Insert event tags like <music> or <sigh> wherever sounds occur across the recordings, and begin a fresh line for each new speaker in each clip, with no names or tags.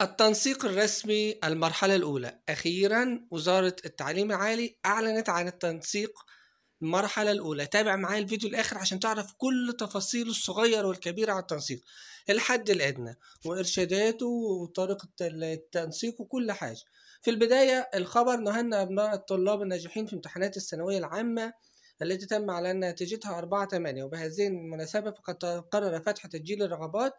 التنسيق الرسمي المرحلة الأولى أخيرا وزارة التعليم العالي أعلنت عن التنسيق المرحلة الأولى تابع معايا الفيديو الآخر عشان تعرف كل تفاصيل الصغيرة والكبيرة عن التنسيق الحد الأدنى وإرشاداته وطريقة التنسيق وكل حاجة في البداية الخبر نهنا أبناء الطلاب الناجحين في امتحانات الثانوية العامة التي تم على نتيجتها 4/8 وبهذه المناسبة فقد قرر فتح تسجيل الرغبات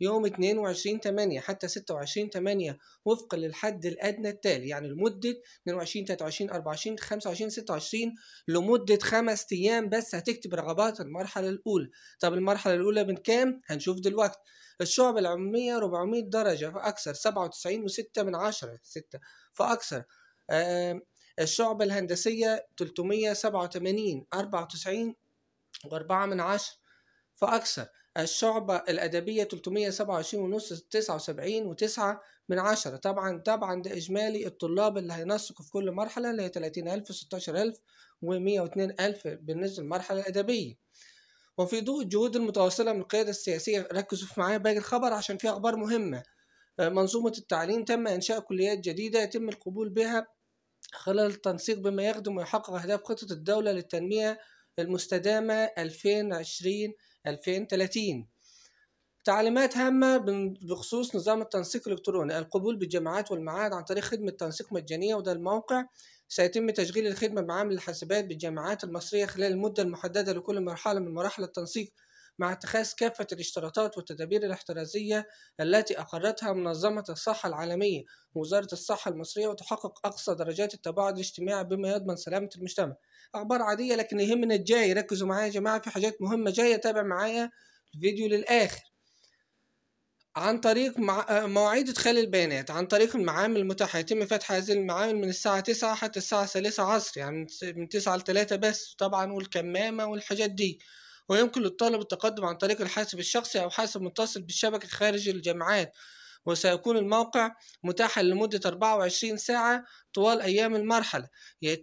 يوم 22 8 حتى 26 8 وفقا للحد الأدنى التالي يعني لمدة 22 23 24 25 26 لمدة خمس أيام بس هتكتب رغبات المرحلة الأولى طب المرحلة الأولى من كام؟ هنشوف دلوقتي الشعب العمومية 400 درجة فأكثر 97.6 من 10 6 فأكثر الشعب الهندسية 387 94 و4 من 10 فأكثر الشعبة الأدبية 327 ونص 79 وتسعة من عشرة طبعا طبعا ده إجمالي الطلاب اللي هينسقوا في كل مرحلة اللي هي 30000 16000 و102000 بالنسبة للمرحلة الأدبية وفي ضوء الجهود المتواصلة من القيادة السياسية ركزوا معايا باقي الخبر عشان في أخبار مهمة آه، منظومة التعليم تم إنشاء كليات جديدة يتم القبول بها خلال التنسيق بما يخدم ويحقق أهداف خطة الدولة للتنمية المستدامة 2020 2030 تعليمات هامة بخصوص نظام التنسيق الإلكتروني القبول بالجامعات والمعاهد عن طريق خدمة تنسيق مجانية وده الموقع سيتم تشغيل الخدمة بمعامل الحاسبات بالجامعات المصرية خلال المدة المحددة لكل مرحلة من مراحل التنسيق مع اتخاذ كافة الاشتراطات والتدابير الاحترازية التي أقرتها منظمة الصحة العالمية ووزارة الصحة المصرية وتحقق أقصى درجات التباعد الاجتماعي بما يضمن سلامة المجتمع أخبار عادية لكن يهمنا الجاي ركزوا معايا يا جماعة في حاجات مهمة جاية تابع معايا الفيديو للآخر عن طريق مواعيد إدخال البيانات عن طريق المعامل المتاحة يتم فتح هذه المعامل من الساعة تسعة حتى الساعة ثلاثة عصر يعني من تسعة لثلاثة بس طبعا والكمامة والحاجات دي ويمكن للطالب التقدم عن طريق الحاسب الشخصي أو حاسب متصل بالشبكة خارج الجامعات وسيكون الموقع متاحا لمدة 24 ساعة طوال أيام المرحلة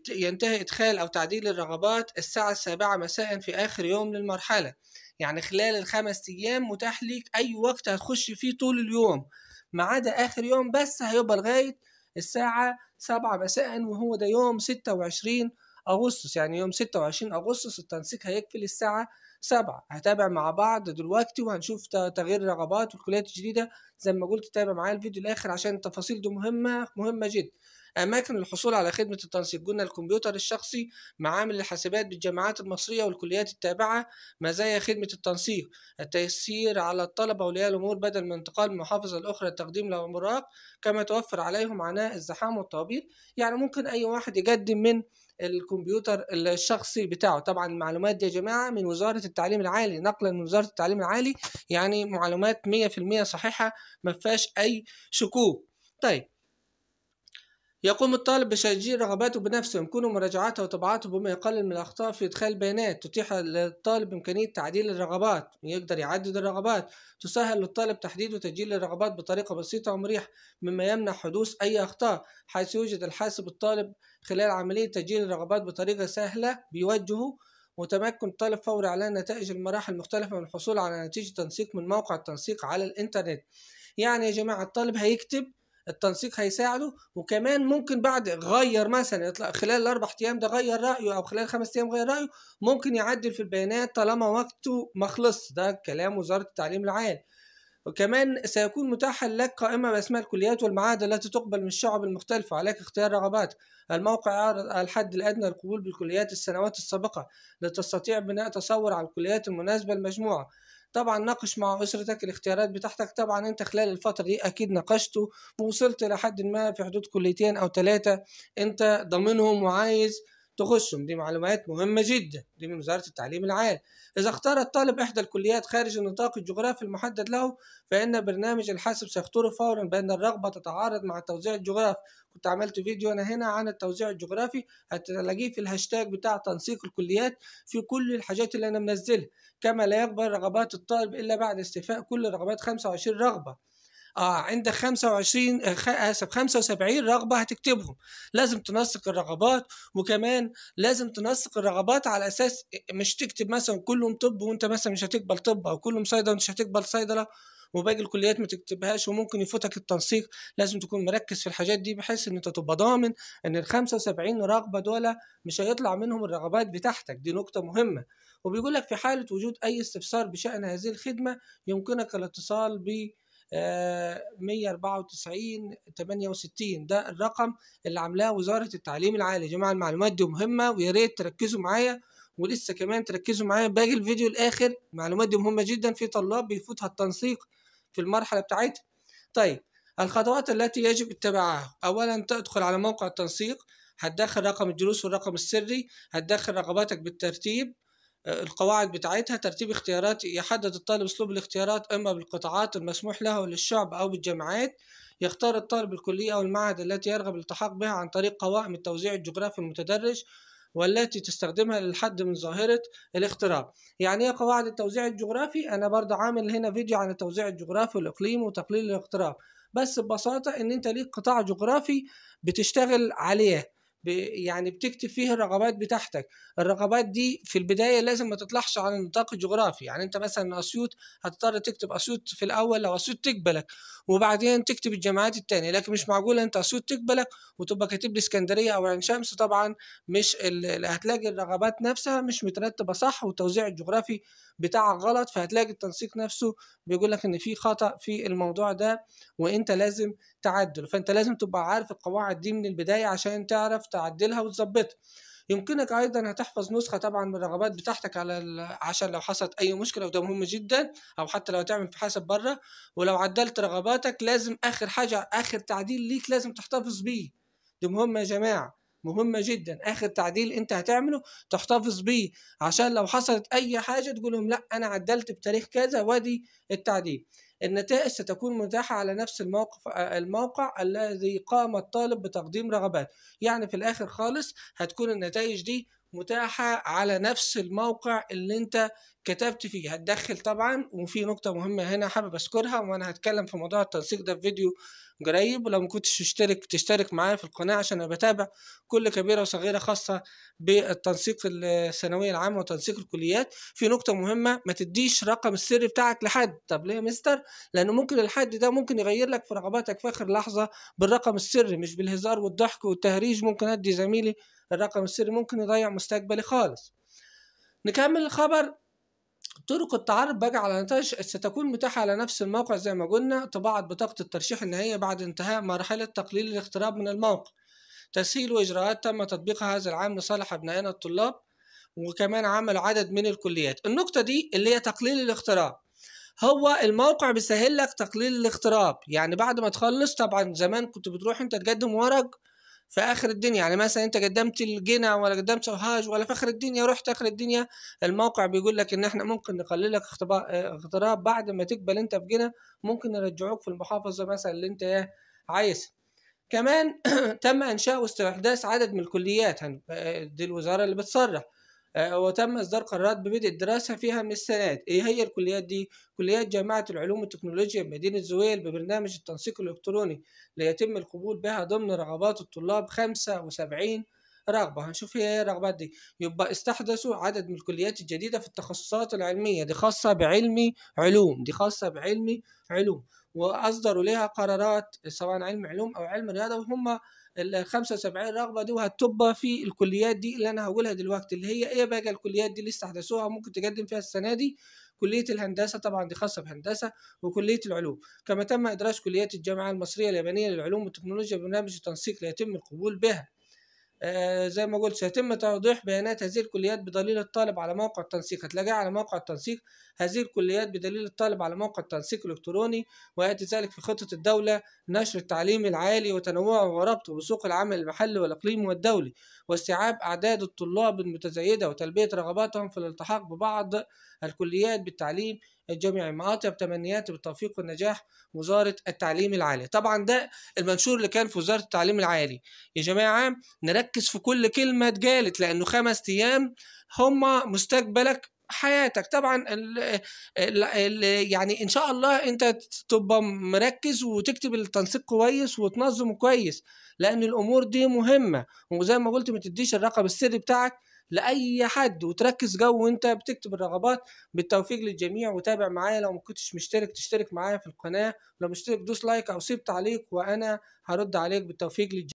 ينتهي إدخال أو تعديل الرغبات الساعة السابعة مساء في آخر يوم للمرحلة يعني خلال الخمس أيام متاح ليك أي وقت هتخش فيه طول اليوم ما عدا آخر يوم بس هيبقى لغاية الساعة سبعة مساء وهو ده يوم ستة وعشرين أغسطس يعني يوم ستة وعشرين أغسطس التنسيق هيكفي الساعة سبعة هتابع مع بعض دلوقتي وهنشوف تغيير الرغبات والكليات الجديدة زي ما قلت تابع معايا الفيديو الآخر عشان التفاصيل دي مهمة مهمة جدا أماكن الحصول على خدمة التنسيق قلنا الكمبيوتر الشخصي معامل الحاسبات بالجامعات المصرية والكليات التابعة مزايا خدمة التنسيق التيسير على الطلبة أولياء الأمور بدل من انتقال المحافظة الأخرى التقديم لهم كما توفر عليهم عناء الزحام والطوابير يعني ممكن أي واحد يقدم من الكمبيوتر الشخصي بتاعه طبعا المعلومات دي يا جماعه من وزاره التعليم العالي نقلا من وزاره التعليم العالي يعني معلومات 100% صحيحه ما فيهاش اي شكوك طيب يقوم الطالب بتسجيل رغباته بنفسه يمكنه مراجعتها وطبعاته بما يقلل من الأخطاء في إدخال بيانات تتيح للطالب إمكانية تعديل الرغبات يقدر يعدد الرغبات تسهل للطالب تحديد وتسجيل الرغبات بطريقة بسيطة ومريحة مما يمنع حدوث أي أخطاء حيث يوجد الحاسب الطالب خلال عملية تسجيل الرغبات بطريقة سهلة بيوجهه وتمكن الطالب فور إعلان نتائج المراحل المختلفة من الحصول على نتيجة تنسيق من موقع التنسيق على الإنترنت يعني يا جماعة الطالب هيكتب التنسيق هيساعده وكمان ممكن بعد غير مثلا يطلع خلال الاربع ايام ده غير رايه او خلال خمس ايام غير رايه ممكن يعدل في البيانات طالما وقته ما خلص ده كلام وزاره التعليم العالي وكمان سيكون متاحا لك قائمة بأسماء الكليات والمعاهد التي تقبل من الشعب المختلفة عليك اختيار رغباتك الموقع يعرض الحد الأدنى للقبول بالكليات السنوات السابقة لتستطيع بناء تصور عن الكليات المناسبة للمجموعة طبعا ناقش مع اسرتك الاختيارات بتاعتك طبعا انت خلال الفتره دي اكيد ناقشته ووصلت لحد ما في حدود كليتين او ثلاثه انت ضامنهم وعايز تخشهم دي معلومات مهمة جدا دي من وزارة التعليم العالي إذا اختار الطالب إحدى الكليات خارج النطاق الجغرافي المحدد له فإن برنامج الحاسب سيختاره فورا بأن الرغبة تتعارض مع التوزيع الجغرافي كنت عملت فيديو أنا هنا عن التوزيع الجغرافي هتلاقيه في الهاشتاج بتاع تنسيق الكليات في كل الحاجات اللي أنا منزلها كما لا يقبل رغبات الطالب إلا بعد استيفاء كل رغبات 25 رغبة آه عندك 25 آه، اسف 75 رغبه هتكتبهم لازم تنسق الرغبات وكمان لازم تنسق الرغبات على اساس مش تكتب مثلا كلهم طب وانت مثلا مش هتقبل طب او كلهم صيدله وانت مش هتقبل صيدله وباقي الكليات ما تكتبهاش وممكن يفوتك التنسيق لازم تكون مركز في الحاجات دي بحيث ان انت تبقى ضامن ان ال 75 رغبه دول مش هيطلع منهم الرغبات بتاعتك دي نقطه مهمه وبيقول لك في حاله وجود اي استفسار بشان هذه الخدمه يمكنك الاتصال ب 194 آه، 68 ده الرقم اللي عاملاه وزاره التعليم العالي يا جماعه المعلومات دي مهمه ويا ريت تركزوا معايا ولسه كمان تركزوا معايا باقي الفيديو الاخر المعلومات دي مهمه جدا في طلاب بيفوتها التنسيق في المرحله بتاعتها طيب الخطوات التي يجب اتباعها اولا تدخل على موقع التنسيق هتدخل رقم الجلوس والرقم السري هتدخل رغباتك بالترتيب القواعد بتاعتها ترتيب اختيارات يحدد الطالب اسلوب الاختيارات اما بالقطاعات المسموح له للشعب او بالجامعات يختار الطالب الكلية او المعهد التي يرغب الالتحاق بها عن طريق قوائم التوزيع الجغرافي المتدرج والتي تستخدمها للحد من ظاهرة الاختراق يعني ايه قواعد التوزيع الجغرافي انا برضه عامل هنا فيديو عن التوزيع الجغرافي والاقليم وتقليل الاختراق بس ببساطة ان انت ليك قطاع جغرافي بتشتغل عليه يعني بتكتب فيه الرغبات بتاعتك الرغبات دي في البدايه لازم ما تطلعش على النطاق الجغرافي يعني انت مثلا اسيوط هتضطر تكتب اسيوط في الاول لو اسيوط تقبلك وبعدين تكتب الجامعات الثانيه لكن مش معقول انت اسيوط تقبلك وتبقى كاتب لي اسكندريه او عين شمس طبعا مش هتلاقي الرغبات نفسها مش مترتبه صح والتوزيع الجغرافي بتاعك غلط فهتلاقي التنسيق نفسه بيقول لك ان في خطا في الموضوع ده وانت لازم التعدل فانت لازم تبقى عارف القواعد دي من البدايه عشان تعرف تعدلها وتظبطها يمكنك ايضا هتحفظ نسخه طبعا من الرغبات بتاعتك على عشان لو حصلت اي مشكله وده مهم جدا او حتى لو تعمل في حاسب بره ولو عدلت رغباتك لازم اخر حاجه اخر تعديل ليك لازم تحتفظ بيه دي مهمه يا جماعه مهمه جدا اخر تعديل انت هتعمله تحتفظ بيه عشان لو حصلت اي حاجه تقول لهم لا انا عدلت بتاريخ كذا وادي التعديل النتائج ستكون متاحة على نفس الموقف الموقع الذي قام الطالب بتقديم رغبات يعني في الآخر خالص هتكون النتائج دي متاحة على نفس الموقع اللي انت كتبت فيه هتدخل طبعا وفي نقطة مهمة هنا حابب اذكرها وانا هتكلم في موضوع التنسيق ده في فيديو قريب ولو ما كنتش تشترك تشترك معايا في القناة عشان انا بتابع كل كبيرة وصغيرة خاصة بالتنسيق الثانوية العامة وتنسيق الكليات في نقطة مهمة ما تديش رقم السر بتاعك لحد طب ليه يا مستر لانه ممكن الحد ده ممكن يغير لك في رغباتك في اخر لحظة بالرقم السري مش بالهزار والضحك والتهريج ممكن ادي زميلي الرقم السري ممكن يضيع مستقبلي خالص نكمل الخبر طرق التعرف بقى على نتائج ستكون متاحة على نفس الموقع زي ما قلنا طباعة بطاقة الترشيح النهائية بعد انتهاء مرحلة تقليل الاختراب من الموقع تسهيل وإجراءات تم تطبيقها هذا العام لصالح أبنائنا الطلاب وكمان عمل عدد من الكليات النقطة دي اللي هي تقليل الاختراب هو الموقع بيسهل لك تقليل الاختراب يعني بعد ما تخلص طبعا زمان كنت بتروح انت تقدم ورق في اخر الدنيا يعني مثلا انت قدمت الجنا ولا قدمت سوهاج ولا في اخر الدنيا رحت اخر الدنيا الموقع بيقول لك ان احنا ممكن نقللك اغتراب بعد ما تقبل انت في جنا ممكن نرجعوك في المحافظه مثلا اللي انت إيه عايزها كمان <clears throat> تم انشاء واستحداث عدد من الكليات آه، دي الوزاره اللي بتصرح آه، وتم إصدار قرارات ببدء الدراسة فيها من السنة إيه هي الكليات دي؟ كليات جامعة العلوم والتكنولوجيا بمدينة زويل ببرنامج التنسيق الإلكتروني ليتم القبول بها ضمن رغبات الطلاب 75 رغبة هنشوف هي إيه الرغبات دي يبقى استحدثوا عدد من الكليات الجديدة في التخصصات العلمية دي خاصة بعلمي علوم دي خاصة بعلمي علوم واصدروا لها قرارات سواء علم علوم او علم رياضه وهم ال 75 رغبه دي وهتبقى في الكليات دي اللي انا هقولها دلوقتي اللي هي ايه بقى الكليات دي اللي استحدثوها ممكن تقدم فيها السنه دي كلية الهندسة طبعا دي خاصة بهندسة وكلية العلوم كما تم إدراج كليات الجامعة المصرية اليابانية للعلوم والتكنولوجيا ببرنامج تنسيق ليتم القبول بها آه، زي ما قلت سيتم توضيح بيانات هذه الكليات بدليل الطالب على موقع التنسيق هتلاقيها على موقع التنسيق هذه الكليات بدليل الطالب على موقع التنسيق الإلكتروني ويأتي ذلك في خطة الدولة نشر التعليم العالي وتنوعه وربطه بسوق العمل المحلي والإقليمي والدولي واستيعاب أعداد الطلاب المتزايدة وتلبية رغباتهم في الالتحاق ببعض الكليات بالتعليم الجميع الجامعي اطيب تمنياتي بالتوفيق والنجاح وزارة التعليم العالي طبعا ده المنشور اللي كان في وزارة التعليم العالي يا جماعة نركز في كل كلمة اتقالت لأنه خمس أيام هما مستقبلك حياتك طبعا الـ الـ الـ يعني ان شاء الله انت تبقى مركز وتكتب التنسيق كويس وتنظم كويس لان الامور دي مهمه وزي ما قلت ما تديش الرقم السري بتاعك لاي حد وتركز جو وانت بتكتب الرغبات بالتوفيق للجميع وتابع معايا لو ما كنتش مشترك تشترك معايا في القناه لو مشترك دوس لايك او سيب تعليق وانا هرد عليك بالتوفيق للجميع